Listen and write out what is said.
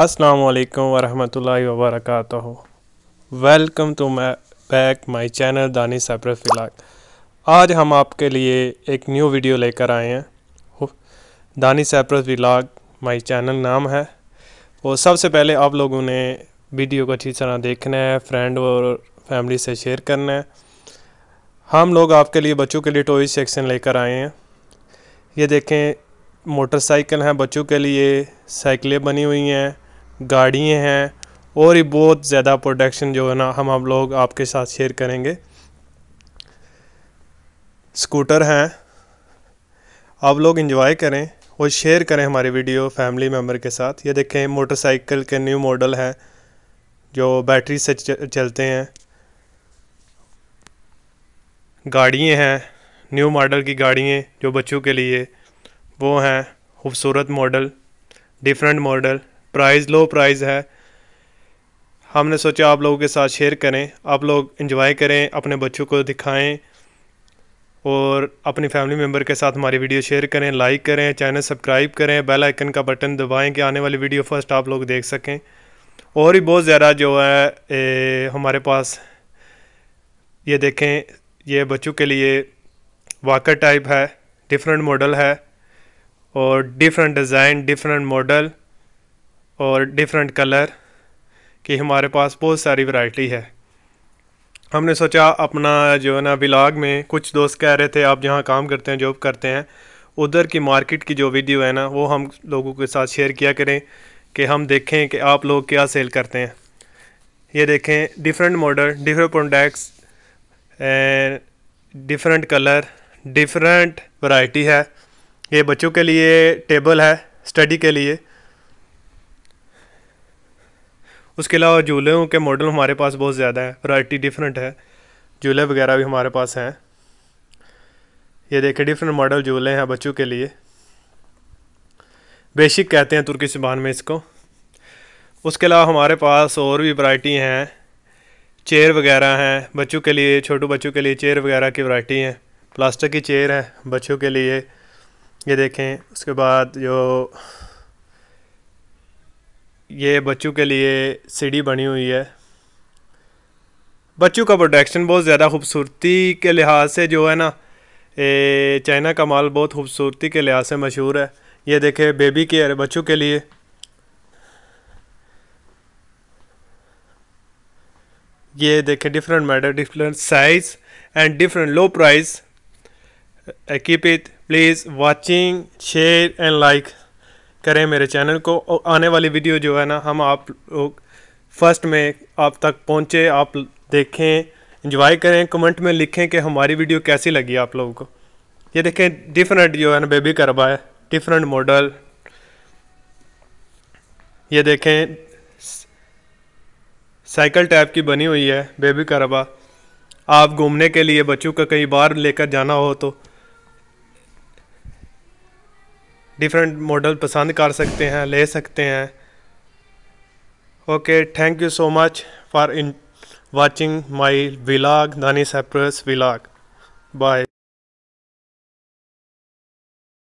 असलकम वालेकुम वरहमतुल्लाहि welcome to my back my channel Dani सैपर फिलाक आज हम आपके लिए एक न्यू वीडियो लेकर आए हैं दानी सैपर फिलाक माय चैनल नाम है और सबसे पहले आप लोगों ने वीडियो को अच्छी तरह देखना है फ्रेंड और फैमिली से शेयर करना है हम लोग आपके लिए बच्चों के लिए टॉय सेक्शन लेकर आए हैं ये देखें मोटरसाइकिल हैं बच्चों के लिए साइकिलें बनी हुई हैं गाड़ियाँ हैं और ही बहुत ज़्यादा प्रोडक्शन जो है ना हम आप लोग आपके साथ शेयर करेंगे स्कूटर हैं आप लोग इंजॉय करें और शेयर करें हमारी वीडियो फैमिली मेम्बर के साथ ये देखें मोटरसाइकिल के न्यू मॉडल हैं जो बैटरी से चलते हैं गाड़ियाँ हैं न्यू मॉडल की गाड़ियाँ जो बच्चों के लिए वो हैं खूबसूरत model different model price low price है हमने सोचा आप लोगों के साथ शेयर करें आप लोग इन्जॉय करें अपने बच्चों को दिखाएं और अपनी फैमिली मेम्बर के साथ हमारी वीडियो शेयर करें लाइक करें चैनल सब्सक्राइब करें बेल आइकन का बटन दबाएं कि आने वाली वीडियो फर्स्ट आप लोग देख सकें और भी बहुत ज़्यादा जो है ए, हमारे पास ये देखें ये बच्चों के लिए वाकर टाइप है डिफरेंट मॉडल है और डिफरेंट डिज़ाइन डिफरेंट मॉडल और डिफरेंट कलर की हमारे पास बहुत सारी वैरायटी है हमने सोचा अपना जो है ना ब्लाग में कुछ दोस्त कह रहे थे आप जहाँ काम करते हैं जॉब करते हैं उधर की मार्केट की जो वीडियो है ना वो हम लोगों के साथ शेयर किया करें कि हम देखें कि आप लोग क्या सेल करते हैं ये देखें different model different products and different colour different variety है ये बच्चों के लिए टेबल है स्टडी के लिए उसके अलावा जूलों के मॉडल हमारे पास बहुत ज़्यादा हैं वराइटी डिफरेंट है झूले वगैरह भी हमारे पास हैं ये देखें डिफरेंट मॉडल झूले हैं बच्चों के लिए बेशिक कहते हैं तुर्की ज़बान में इसको उसके अलावा हमारे पास और भी वैरायटी हैं चेयर वगैरह हैं बच्चों के लिए छोटू बच्चों के लिए चेयर वगैरह की वैरायटी हैं प्लास्टिक की चेयर है बच्चों के लिए ये देखें उसके बाद जो ये बच्चों के लिए सीढ़ी बनी हुई है बच्चों का प्रोडक्शन बहुत ज़्यादा खूबसूरती के लिहाज से जो है ना चाइना का माल बहुत खूबसूरती के लिहाज से मशहूर है ये देखे बेबी केयर बच्चों के लिए ये देखे different matter different size and different low price keep it please watching share and like करें मेरे चैनल को और आने वाली वीडियो जो है ना हम आप लोग फर्स्ट में आप तक पहुँचे आप देखें इंजॉय करें कमेंट में लिखें कि हमारी वीडियो कैसी लगी आप लोगों को ये देखें डिफरेंट जो है ना बेबी करबा है डिफरेंट मॉडल ये देखें साइकिल टाइप की बनी हुई है बेबी करबा आप घूमने के लिए बच्चों का कई बार लेकर जाना हो तो डिफरेंट मॉडल पसंद कर सकते हैं ले सकते हैं okay thank you so much for in watching my vlog Dani Cypress vlog bye